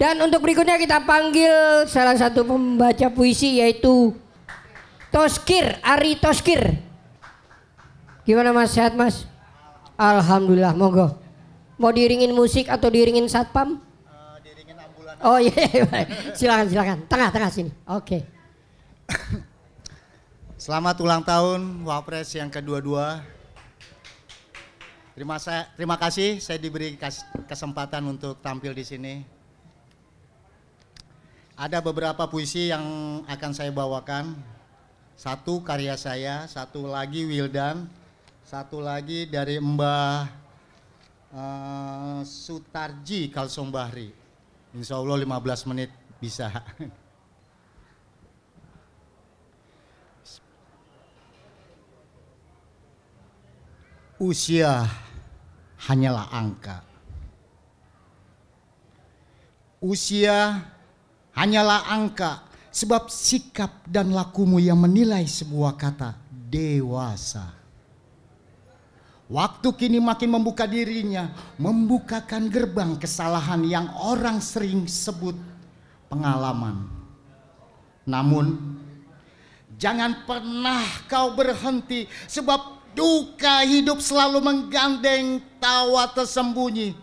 Dan untuk berikutnya kita panggil salah satu pembaca puisi yaitu Toskir, Ari Toskir. Gimana mas, sehat mas? Alhamdulillah, monggo. Mau diringin musik atau diringin satpam? Uh, eh, diringin ambulan. Oh iya, iya, iya. silakan silakan. Tengah-tengah sini. Oke. Okay. Selamat ulang tahun Wapres yang ke-22. Terima, saya, terima kasih saya diberi kas, kesempatan untuk tampil di sini. Ada beberapa puisi yang akan saya bawakan. Satu karya saya, satu lagi Wildan, satu lagi dari Mbah uh, Sutarji Kalsombahri. Insya Allah 15 menit bisa. Usia hanyalah angka. Usia hanyalah angka sebab sikap dan lakumu yang menilai sebuah kata dewasa. Waktu kini makin membuka dirinya, membukakan gerbang kesalahan yang orang sering sebut pengalaman. Namun, jangan pernah kau berhenti sebab duka hidup selalu menggandeng tawa tersembunyi.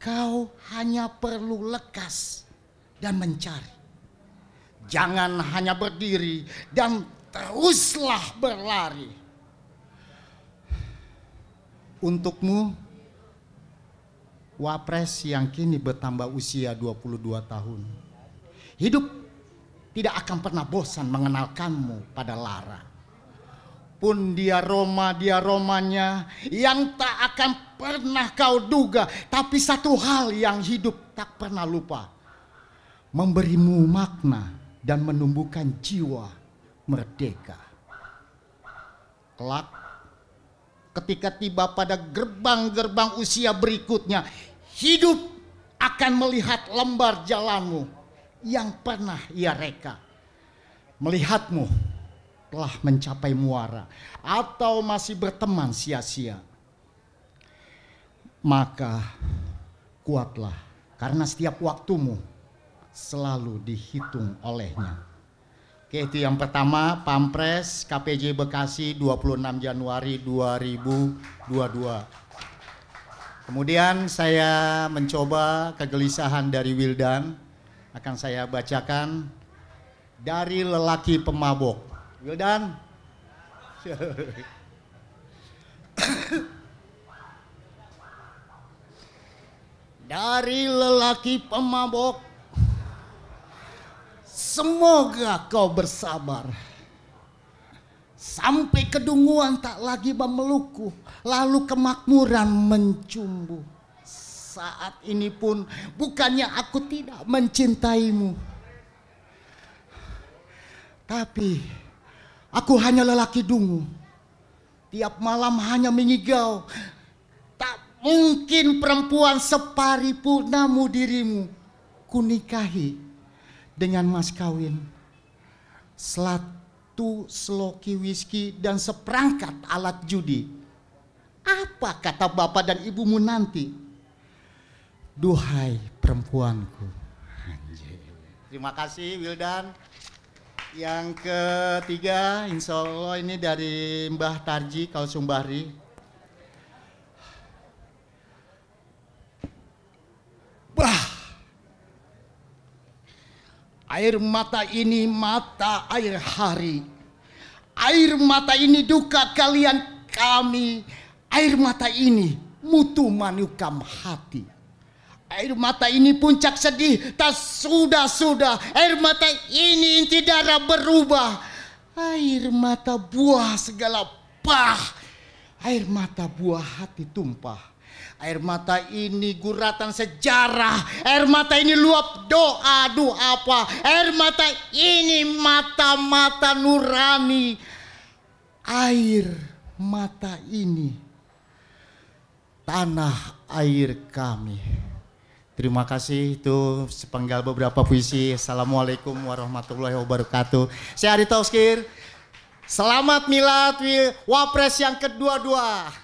Kau hanya perlu lekas dan mencari. Jangan hanya berdiri dan teruslah berlari. Untukmu, Wapres yang kini bertambah usia 22 tahun. Hidup tidak akan pernah bosan mengenalkanmu pada Lara. Pun dia Roma, dia Romanya yang tak akan pernah kau duga. Tapi satu hal yang hidup tak pernah lupa memberimu makna dan menumbuhkan jiwa merdeka. Kelak ketika tiba pada gerbang-gerbang usia berikutnya, hidup akan melihat lembar jalanmu yang pernah ia reka. Melihatmu telah mencapai muara atau masih berteman sia-sia. Maka kuatlah karena setiap waktumu selalu dihitung olehnya. Oke, itu yang pertama, Pampres KPJ Bekasi 26 Januari 2022. Kemudian saya mencoba kegelisahan dari Wildan, akan saya bacakan dari lelaki pemabok. Wildan. dari lelaki pemabok Semoga kau bersabar. Sampai kedunguan tak lagi memelukku. Lalu kemakmuran mencumbu. Saat ini pun bukannya aku tidak mencintaimu. Tapi aku hanya lelaki dungu. Tiap malam hanya mengigau. Tak mungkin perempuan separi namu dirimu kunikahi dengan mas kawin. Selatu seloki whisky dan seperangkat alat judi. Apa kata bapak dan ibumu nanti? Duhai perempuanku. Terima kasih Wildan. Yang ketiga, insya Allah ini dari Mbah Tarji Kalsumbari. Air mata ini mata air hari. Air mata ini duka kalian kami. Air mata ini mutu manukam hati. Air mata ini puncak sedih tak sudah-sudah. Air mata ini inti darah berubah. Air mata buah segala pah. Air mata buah hati tumpah Air mata ini guratan sejarah. Air mata ini luap doa, doa apa. Air mata ini mata-mata nurani. Air mata ini tanah air kami. Terima kasih itu sepenggal beberapa puisi. Assalamualaikum warahmatullahi wabarakatuh. Saya Adi Tauskir. Selamat milad Wapres yang kedua-dua.